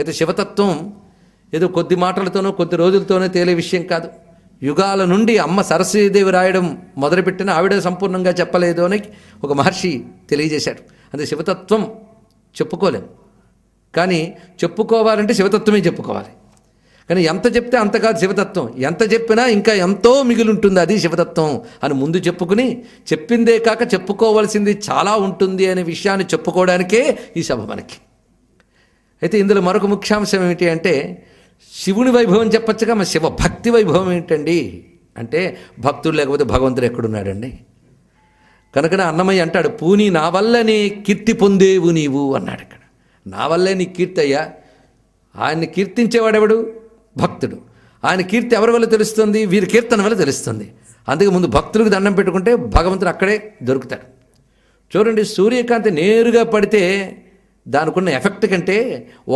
అయితే శివతత్వం ఏదో కొద్ది మాటలతోనో కొద్ది రోజులతోనో తేలే విషయం కాదు యుగాల నుండి అమ్మ సరస్వతీదేవి రాయడం మొదలుపెట్టిన ఆవిడ సంపూర్ణంగా చెప్పలేదు అని ఒక మహర్షి తెలియజేశాడు అంటే శివతత్వం చెప్పుకోలేం కానీ చెప్పుకోవాలంటే శివతత్వమే చెప్పుకోవాలి కానీ ఎంత చెప్తే అంత కాదు శివతత్వం ఎంత చెప్పినా ఇంకా ఎంతో మిగిలి ఉంటుంది అది శివతత్వం అని ముందు చెప్పుకుని చెప్పిందే కాక చెప్పుకోవాల్సింది చాలా ఉంటుంది అనే విషయాన్ని చెప్పుకోవడానికే ఈ సభ మనకి అయితే ఇందులో మరొక ముఖ్యాంశం ఏమిటి అంటే శివుని వైభవం చెప్పచ్చుగా మన శివ భక్తి వైభవం ఏంటండి అంటే భక్తుడు లేకపోతే భగవంతుడు ఎక్కడున్నాడండి కనుకనే అన్నమయ్య అంటాడు పూని నా వల్లనే కీర్తి పొందేవు నీవు అన్నాడు ఇక్కడ నా వల్లే నీ కీర్తి అయ్యా ఆయన్ని కీర్తించేవాడెవడు భక్తుడు ఆయన కీర్తి ఎవరి వల్ల తెలుస్తుంది వీరి కీర్తన వల్ల తెలుస్తుంది అందుకే ముందు భక్తులకు దండం పెట్టుకుంటే భగవంతుడు అక్కడే దొరుకుతాడు చూడండి సూర్యకాంతి నేరుగా పడితే దానికి ఎఫెక్ట్ కంటే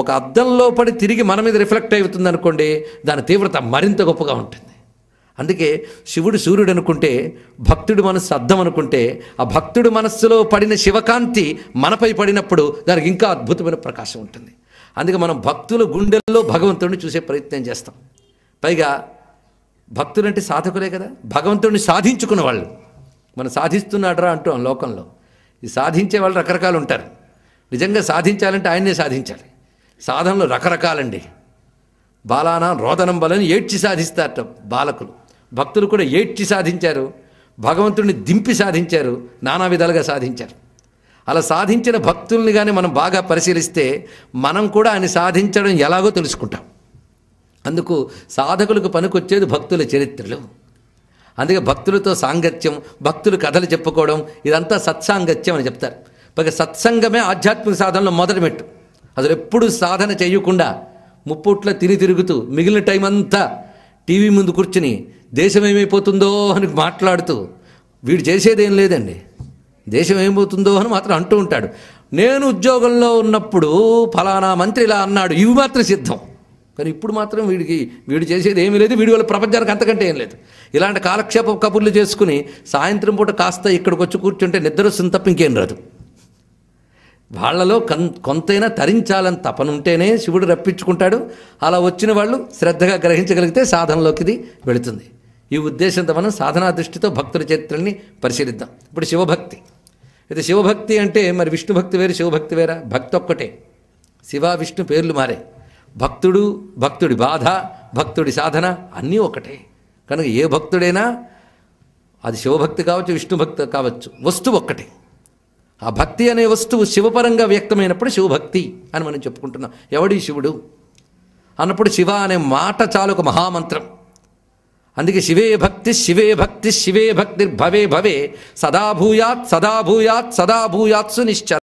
ఒక అద్దంలో పడి తిరిగి మన మీద రిఫ్లెక్ట్ అవుతుంది అనుకోండి దాని తీవ్రత మరింత గొప్పగా ఉంటుంది అందుకే శివుడు సూర్యుడు అనుకుంటే భక్తుడి మనస్సు అద్దం అనుకుంటే ఆ భక్తుడి మనస్సులో పడిన శివకాంతి మనపై పడినప్పుడు దానికి ఇంకా అద్భుతమైన ప్రకాశం ఉంటుంది అందుకే మనం భక్తుల గుండెల్లో భగవంతుడిని చూసే ప్రయత్నం చేస్తాం పైగా భక్తులంటే సాధకులే కదా భగవంతుడిని సాధించుకున్న వాళ్ళు మనం సాధిస్తున్నాడు రా అంటూ లోకంలో ఈ సాధించే వాళ్ళు రకరకాలు ఉంటారు నిజంగా సాధించాలంటే ఆయన్నే సాధించాలి సాధనలు రకరకాలండి బాలానా రోదనం బలని ఏడ్చి సాధిస్తారట బాలకులు భక్తులు కూడా ఏడ్చి సాధించారు భగవంతుడిని దింపి సాధించారు నానా విధాలుగా సాధించారు అలా సాధించిన భక్తుల్ని కానీ మనం బాగా పరిశీలిస్తే మనం కూడా ఆయన సాధించడం ఎలాగో తెలుసుకుంటాం అందుకు సాధకులకు పనికొచ్చేది భక్తుల చరిత్రలు అందుకే భక్తులతో సాంగత్యం భక్తులు కథలు చెప్పుకోవడం ఇదంతా సత్సాంగత్యం అని చెప్తారు పైగా సత్సంగమే ఆధ్యాత్మిక సాధనలో మొదటి మెట్టు అసలు ఎప్పుడు సాధన చేయకుండా ముప్పుట్ల తిరిగి తిరుగుతూ మిగిలిన టైం అంతా టీవీ ముందు కూర్చుని దేశం ఏమైపోతుందో అని మాట్లాడుతూ వీడు చేసేదేం లేదండి దేశం ఏమవుతుందో అని మాత్రం అంటూ ఉంటాడు నేను ఉద్యోగంలో ఉన్నప్పుడు ఫలానా మంత్రి ఇలా అన్నాడు ఇవి మాత్రం సిద్ధం కానీ ఇప్పుడు మాత్రం వీడికి వీడు చేసేది ఏమీ లేదు వీడి వల్ల ప్రపంచానికి అంతకంటే ఏం లేదు ఇలాంటి కాలక్షేప కబుర్లు చేసుకుని సాయంత్రం పూట కాస్త ఇక్కడికి వచ్చి కూర్చుంటే నిద్ర వస్తుంది తప్ప ఇంకేం రాదు వాళ్లలో కన్ కొంతైనా తరించాలని తపనుంటేనే శివుడు రప్పించుకుంటాడు అలా వచ్చిన వాళ్ళు శ్రద్ధగా గ్రహించగలిగితే సాధనలోకిది వెళుతుంది ఈ ఉద్దేశంతో మనం సాధనా దృష్టితో భక్తుల చరిత్రల్ని పరిశీలిద్దాం ఇప్పుడు శివభక్తి అయితే శివభక్తి అంటే మరి విష్ణు భక్తి వేరు శివభక్తి వేరా భక్తి ఒక్కటే శివ విష్ణు పేర్లు మారే భక్తుడు భక్తుడి బాధ భక్తుడి సాధన అన్నీ ఒకటే కనుక ఏ భక్తుడైనా అది శివభక్తి కావచ్చు విష్ణుభక్తి కావచ్చు వస్తువు ఒక్కటే ఆ భక్తి అనే వస్తువు శివపరంగా వ్యక్తమైనప్పుడు శివభక్తి అని మనం చెప్పుకుంటున్నాం ఎవడి శివుడు అన్నప్పుడు శివ అనే మాట చాలు ఒక మహామంత్రం అందుకే శివే భక్తి శివే భక్తి శివే భక్తి భవే భవే సదాభూయాత్ సదాభూయాత్ సదాభూయాత్సు భూయాత్